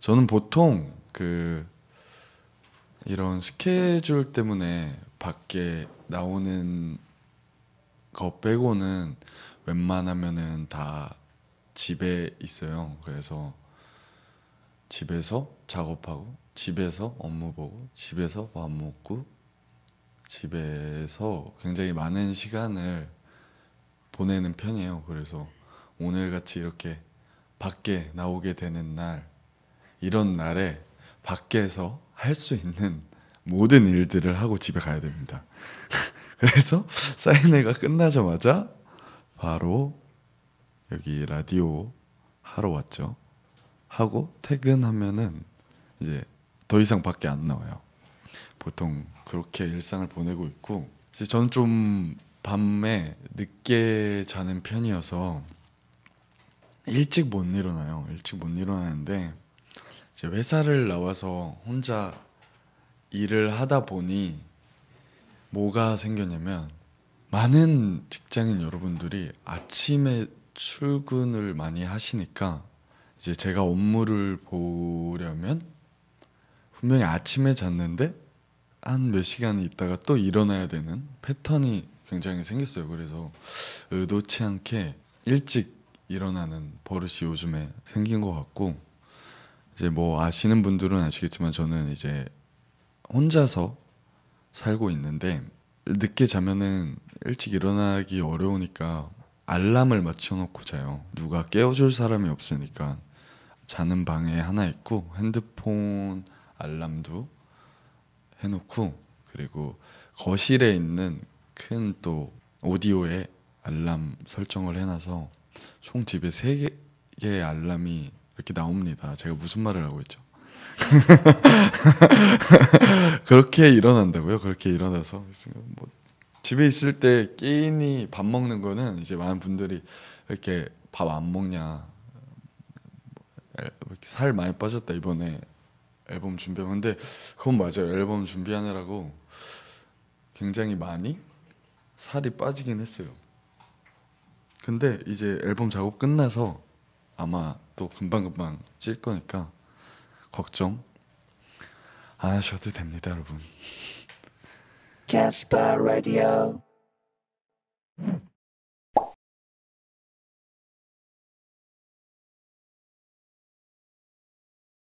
저는 보통 그 이런 스케줄 때문에 밖에 나오는 거 빼고는 웬만하면은 다 집에 있어요. 그래서 집에서 작업하고 집에서 업무 보고 집에서 밥 먹고 집에서 굉장히 많은 시간을 보내는 편이에요. 그래서 오늘 같이 이렇게 밖에 나오게 되는 날 이런 날에 밖에서 할 수 있는 모든 일들을 하고 집에 가야 됩니다. 그래서 사인회가 끝나자마자 바로 여기 라디오 하러 왔죠. 하고 퇴근하면은 이제 더 이상 밖에 안 나와요. 보통 그렇게 일상을 보내고 있고 이제 저는 좀 밤에 늦게 자는 편이어서 일찍 못 일어나요. 일찍 못 일어나는데 이제 회사를 나와서 혼자 일을 하다 보니 뭐가 생겼냐면 많은 직장인 여러분들이 아침에 출근을 많이 하시니까 이제 제가 업무를 보려면 분명히 아침에 잤는데 한 몇 시간 있다가 또 일어나야 되는 패턴이 굉장히 생겼어요. 그래서 의도치 않게 일찍 일어나는 버릇이 요즘에 생긴 것 같고 이제 뭐 아시는 분들은 아시겠지만 저는 이제 혼자서 살고 있는데 늦게 자면은 일찍 일어나기 어려우니까 알람을 맞춰놓고 자요. 누가 깨워줄 사람이 없으니까 자는 방에 하나 있고 핸드폰 알람도 해놓고 그리고 거실에 있는 큰 또 오디오에 알람 설정을 해놔서 총 집에 세 개의 알람이 이렇게 나옵니다. 제가 무슨 말을 하고 있죠? 그렇게 일어난다고요? 그렇게 일어나서 뭐 집에 있을 때 끼니 밥 먹는 거는 이제 많은 분들이 이렇게 밥 안 먹냐 살 많이 빠졌다 이번에 앨범 준비하는데 그건 맞아요 앨범 준비하느라고 굉장히 많이 살이 빠지긴 했어요 근데 이제 앨범 작업 끝나서 아마 또 금방금방 찔 거니까 걱정 안 하셔도 됩니다, 여러분. 캐스퍼 라디오